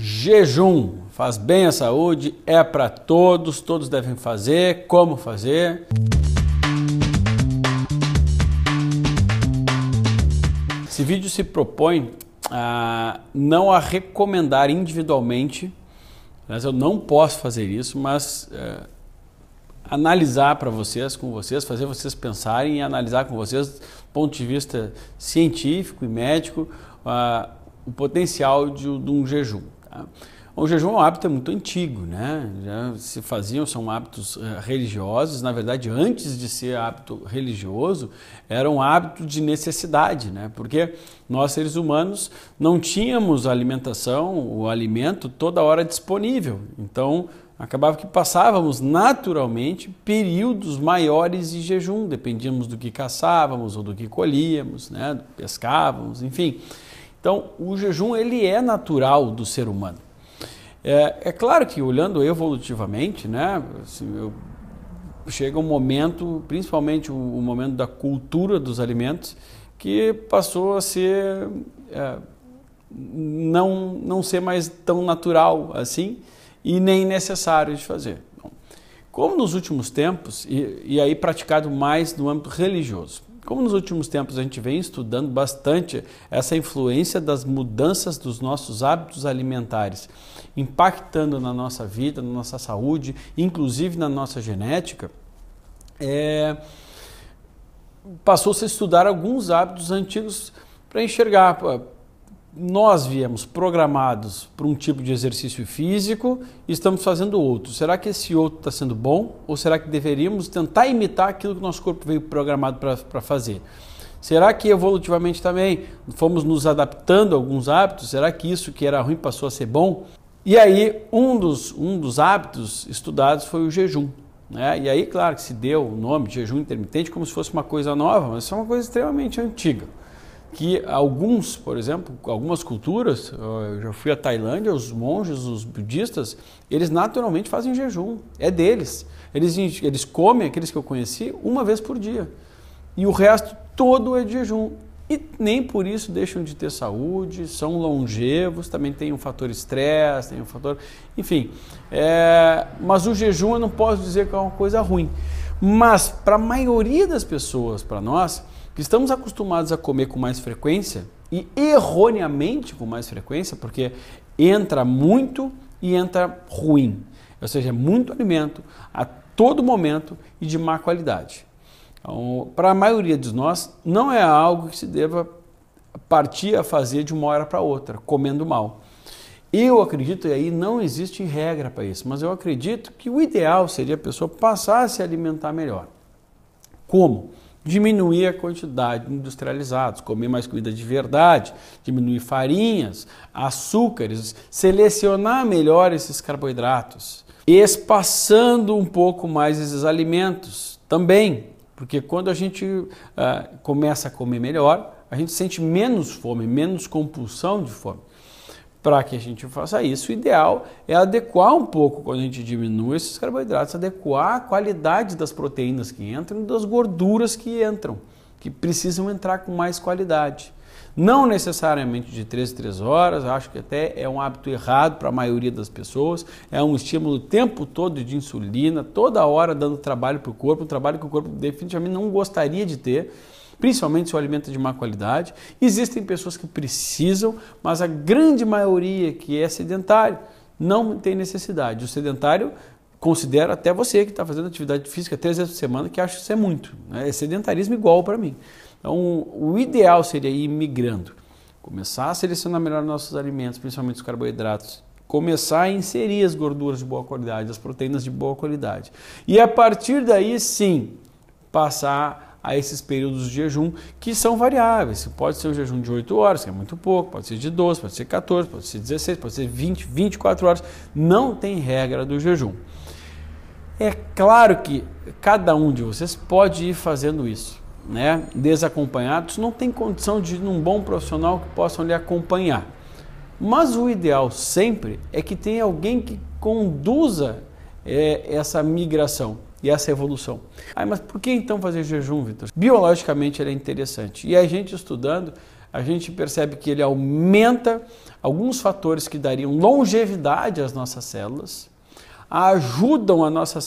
Jejum faz bem à saúde, é para todos, todos devem fazer, como fazer. Esse vídeo se propõe a não a recomendar individualmente, mas eu não posso fazer isso, mas é, analisar para vocês, com vocês, fazer vocês pensarem e analisar com vocês, do ponto de vista científico e médico, ah, o potencial de, de um jejum. Tá? O jejum é um hábito muito antigo, né? Já se faziam, são hábitos eh, religiosos. Na verdade, antes de ser hábito religioso, era um hábito de necessidade, né? Porque nós, seres humanos, não tínhamos a alimentação, o alimento, toda hora disponível. Então, acabava que passávamos naturalmente períodos maiores de jejum. Dependíamos do que caçávamos ou do que colhíamos, né? Pescávamos, enfim. Então, o jejum ele é natural do ser humano. É, é claro que olhando evolutivamente, né, assim, eu, chega um momento, principalmente o, o, momento da cultura dos alimentos, que passou a ser é, não não ser mais tão natural assim e nem necessário de fazer. Como nos últimos tempos e, e aí praticado mais no âmbito religioso, como nos últimos tempos a gente vem estudando bastante essa influência das mudanças dos nossos hábitos alimentares, impactando na nossa vida, na nossa saúde, inclusive na nossa genética, é... passou-se a estudar alguns hábitos antigos para enxergar nós viemos programados para um tipo de exercício físico e estamos fazendo outro. Será que esse outro está sendo bom? Ou será que deveríamos tentar imitar aquilo que nosso corpo veio programado para fazer? Será que evolutivamente também fomos nos adaptando a alguns hábitos? Será que isso que era ruim passou a ser bom? E aí, um dos, um dos hábitos estudados foi o jejum. Né? E aí, claro que se deu o nome de jejum intermitente como se fosse uma coisa nova, mas isso é uma coisa extremamente antiga que alguns, por exemplo, algumas culturas, eu já fui à Tailândia, os monges, os budistas, eles naturalmente fazem jejum, é deles. Eles, eles comem, aqueles que eu conheci, uma vez por dia. E o resto todo é de jejum. E nem por isso deixam de ter saúde, são longevos, também tem um fator estresse, tem um fator. Enfim, é... mas o jejum eu não posso dizer que é uma coisa ruim. Mas para a maioria das pessoas, para nós, que estamos acostumados a comer com mais frequência e erroneamente com mais frequência, porque entra muito e entra ruim. Ou seja, é muito alimento a todo momento e de má qualidade. Então, para a maioria de nós, não é algo que se deva partir a fazer de uma hora para outra, comendo mal. Eu acredito, e aí não existe regra para isso, mas eu acredito que o ideal seria a pessoa passar a se alimentar melhor. Como? Diminuir a quantidade de industrializados, comer mais comida de verdade, diminuir farinhas, açúcares, selecionar melhor esses carboidratos, espaçando um pouco mais esses alimentos também, porque quando a gente uh, começa a comer melhor, a gente sente menos fome, menos compulsão de fome. Para que a gente faça isso, o ideal é adequar um pouco, quando a gente diminui esses carboidratos, adequar a qualidade das proteínas que entram e das gorduras que entram, que precisam entrar com mais qualidade. Não necessariamente de 3 em 3 horas, acho que até é um hábito errado para a maioria das pessoas. É um estímulo o tempo todo de insulina, toda hora dando trabalho para o corpo, um trabalho que o corpo definitivamente não gostaria de ter principalmente se o alimento é de má qualidade. Existem pessoas que precisam, mas a grande maioria que é sedentário não tem necessidade. O sedentário considera até você que está fazendo atividade física três vezes por semana, que acha que isso é muito. Né? É sedentarismo igual para mim. Então, o ideal seria ir migrando. Começar a selecionar melhor nossos alimentos, principalmente os carboidratos. Começar a inserir as gorduras de boa qualidade, as proteínas de boa qualidade. E a partir daí, sim, passar a esses períodos de jejum que são variáveis. Pode ser um jejum de 8 horas, que é muito pouco, pode ser de 12, pode ser 14, pode ser 16, pode ser 20, 24 horas. Não tem regra do jejum. É claro que cada um de vocês pode ir fazendo isso, né? Desacompanhados, não tem condição de ir num bom profissional que possam lhe acompanhar. Mas o ideal sempre é que tenha alguém que conduza é, essa migração e essa evolução. Ah, mas por que então fazer jejum, Vitor? Biologicamente ele é interessante. E a gente estudando, a gente percebe que ele aumenta alguns fatores que dariam longevidade às nossas células ajudam a nossa,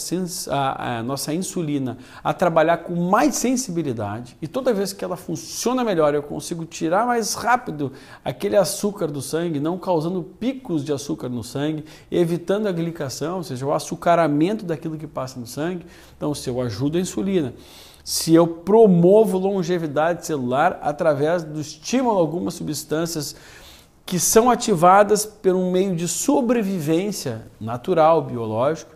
a, a nossa insulina a trabalhar com mais sensibilidade e toda vez que ela funciona melhor, eu consigo tirar mais rápido aquele açúcar do sangue, não causando picos de açúcar no sangue, evitando a glicação, ou seja, o açucaramento daquilo que passa no sangue. Então, se eu ajudo a insulina, se eu promovo longevidade celular através do estímulo a algumas substâncias que são ativadas por um meio de sobrevivência natural, biológico,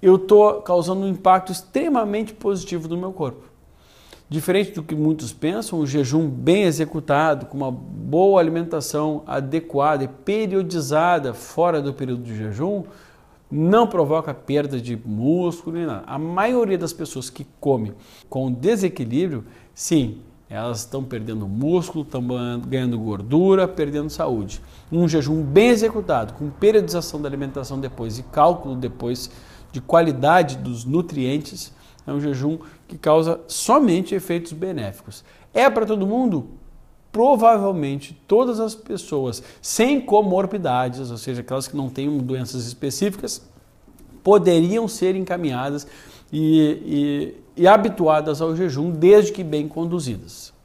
eu estou causando um impacto extremamente positivo no meu corpo. Diferente do que muitos pensam, o jejum bem executado, com uma boa alimentação adequada e periodizada fora do período de jejum, não provoca perda de músculo nem nada. A maioria das pessoas que come com desequilíbrio, sim, elas estão perdendo músculo, estão ganhando gordura, perdendo saúde. Um jejum bem executado, com periodização da alimentação depois e cálculo depois de qualidade dos nutrientes, é um jejum que causa somente efeitos benéficos. É para todo mundo? Provavelmente todas as pessoas sem comorbidades, ou seja, aquelas que não têm doenças específicas, poderiam ser encaminhadas e, e, e habituadas ao jejum desde que bem conduzidas.